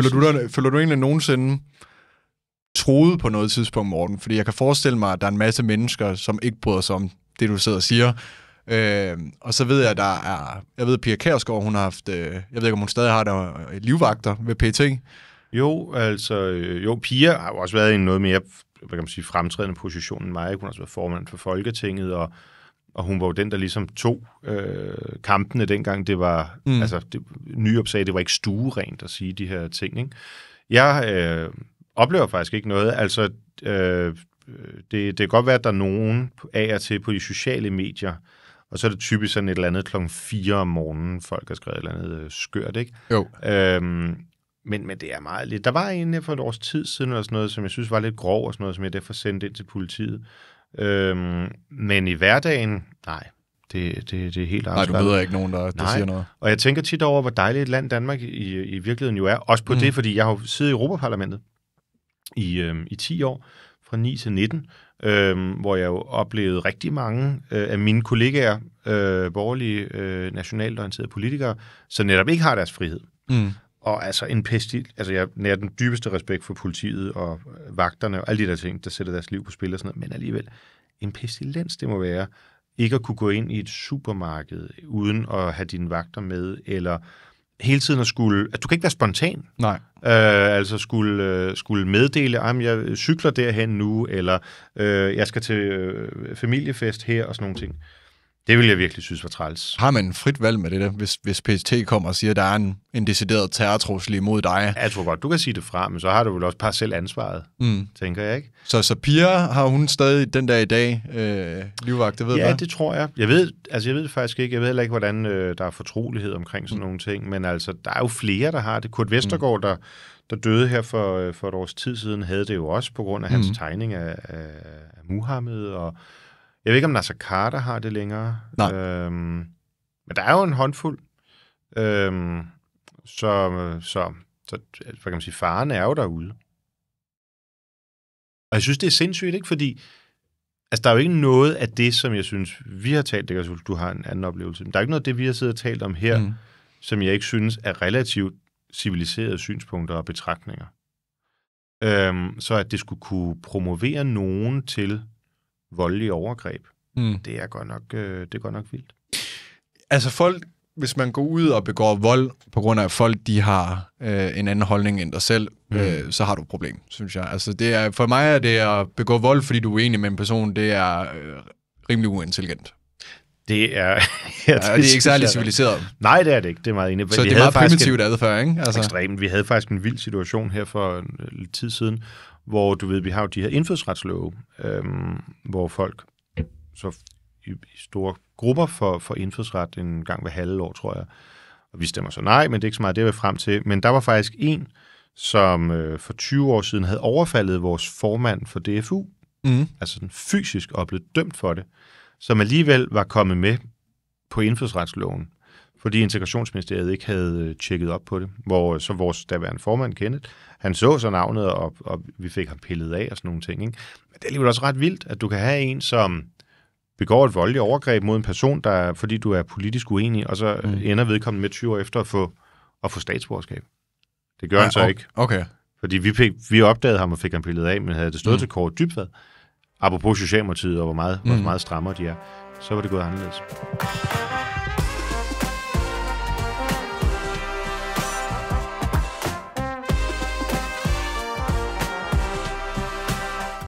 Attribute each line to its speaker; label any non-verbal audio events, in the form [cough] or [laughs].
Speaker 1: Føler du, der, føler du egentlig nogensinde troet på noget tidspunkt, Morten? Fordi jeg kan forestille mig, at der er en masse mennesker, som ikke bryder sig om det, du sidder og siger. Øh, og så ved jeg, at der er... Jeg ved, at Pia Kærsgaard, hun har haft... Øh, jeg ved ikke, om hun stadig har der øh, livvagter ved PT.
Speaker 2: Jo, altså... Øh, jo, Pia har jo også været i en noget mere hvad kan man sige, fremtrædende position end mig. Hun har også været formand for Folketinget, og og hun var jo den, der ligesom tog øh, kampene dengang. Det var, mm. altså, det, Nyop sagde, det var ikke stuerent at sige de her ting. Ikke? Jeg øh, oplever faktisk ikke noget. Altså, øh, det, det kan godt være, at der er nogen af og til på de sociale medier, og så er det typisk sådan et eller andet klokken 4 om morgenen, folk har skrevet et eller andet øh, skørt, ikke? Jo. Øhm, men, men det er meget lidt. Der var en for et års tid siden, eller sådan noget, som jeg synes var lidt grov, og sådan noget, som jeg derfor sendte ind til politiet, Øhm, men i hverdagen, nej, det, det, det er helt afslappet. Nej, du møder ikke nogen, der, der Nej. siger noget. Og jeg tænker tit over, hvor dejligt et land Danmark i, i virkeligheden jo er. Også på mm. det, fordi jeg har siddet i Europaparlamentet i, øhm, i 10 år, fra 9 til 19, øhm, hvor jeg jo oplevede rigtig mange øh, af mine kollegaer, øh, borgerlige, øh, nationalt orienterede politikere, som netop ikke har deres frihed. Mm. Og altså en pestil, altså jeg nærer den dybeste respekt for politiet og øh, vagterne og alle de der ting, der sætter deres liv på spil og sådan noget, men alligevel, en pestilens det må være, ikke at kunne gå ind i et supermarked uden at have dine vagter med, eller hele tiden at skulle... At du kan ikke være spontan. Nej. Øh, altså skulle, øh, skulle meddele, at jeg cykler derhen nu, eller øh, jeg skal til øh, familiefest her og sådan nogle ting. Det ville jeg virkelig synes var træls.
Speaker 1: Har man en frit valg med det der, hvis, hvis PST kommer og siger, at der er en, en decideret terrortrussel imod dig?
Speaker 2: Jeg tror godt, du kan sige det fra, men så har du vel også par selv ansvaret, mm. tænker jeg ikke.
Speaker 1: Så, så Pia har hun
Speaker 2: stadig den dag i dag øh, livvagt, det ved Ja, hvad? det tror jeg. Jeg ved, altså, jeg ved faktisk ikke, jeg ved heller ikke, hvordan øh, der er fortrolighed omkring sådan mm. nogle ting, men altså, der er jo flere, der har det. Kurt Vestergaard, mm. der, der døde her for, øh, for et års tid siden, havde det jo også på grund af mm. hans tegning af, af Muhammed og jeg ved ikke, om Nasser Carter har det længere. Nej. Øhm, men der er jo en håndfuld. Øhm, så, så, så, hvad kan man sige, faren er jo derude. Og jeg synes, det er sindssygt, ikke? Fordi altså, der er jo ikke noget af det, som jeg synes, vi har talt, det altså, kan du har en anden oplevelse, men der er ikke noget af det, vi har siddet og talt om her, mm. som jeg ikke synes er relativt civiliserede synspunkter og betragtninger. Øhm, så at det skulle kunne promovere nogen til voldelige overgreb. Mm. Det, er godt nok, øh, det er godt nok vildt.
Speaker 1: Altså folk, hvis man går ud og begår vold, på grund af at folk de har øh, en anden holdning end dig selv, mm. øh, så har du et problem, synes jeg. Altså det er, for mig er det at begå vold, fordi du er uenig med en person, det er øh, rimelig uintelligent. Det er... [laughs] ja, det, ja, det er ikke særlig civiliseret.
Speaker 2: Nej, det er det ikke. Det er meget enig. Så vi det er meget primitivt en, adfærd, ikke? Altså. Ekstremt. Vi havde faktisk en vild situation her for en øh, tid siden, hvor du ved, vi har jo de her indfødsretslove, øhm, hvor folk så i, i store grupper for, for indfødsret en gang hver halve år, tror jeg. Og vi stemmer så nej, men det er ikke så meget det, jeg frem til. Men der var faktisk en, som øh, for 20 år siden havde overfaldet vores formand for DFU, mm. altså sådan fysisk og blevet dømt for det, som alligevel var kommet med på indfødsretsloven fordi Integrationsministeriet ikke havde øh, tjekket op på det. Hvor øh, så vores daværende formand, Kenneth, han så så navnet, og, og vi fik ham pillet af og sådan nogle ting. Ikke? Men det er alligevel også ret vildt, at du kan have en, som begår et voldeligt overgreb mod en person, der, fordi du er politisk uenig, og så øh, mm. ender vedkommende med 20 år efter at få, at få statsborgerskab. Det gør ja, ah, han så okay. ikke. Okay. Fordi vi, fik, vi opdagede ham og fik ham pillet af, men havde det stået mm. til kort dybvad, apropos Socialdemokratiet og hvor meget, mm. hvor meget strammere de er, så var det gået anderledes.